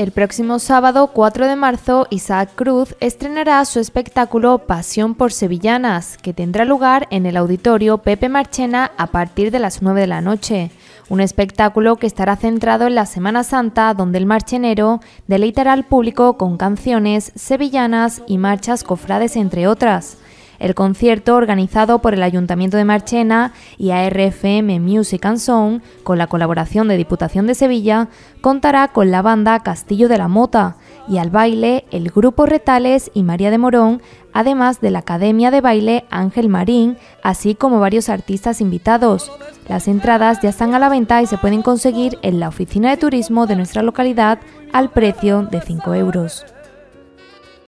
El próximo sábado 4 de marzo, Isaac Cruz estrenará su espectáculo Pasión por Sevillanas, que tendrá lugar en el auditorio Pepe Marchena a partir de las 9 de la noche. Un espectáculo que estará centrado en la Semana Santa, donde el marchenero deleitará al público con canciones sevillanas y marchas cofrades, entre otras el concierto organizado por el Ayuntamiento de Marchena y ARFM Music and Sound, con la colaboración de Diputación de Sevilla, contará con la banda Castillo de la Mota y al baile el Grupo Retales y María de Morón, además de la Academia de Baile Ángel Marín, así como varios artistas invitados. Las entradas ya están a la venta y se pueden conseguir en la oficina de turismo de nuestra localidad al precio de 5 euros.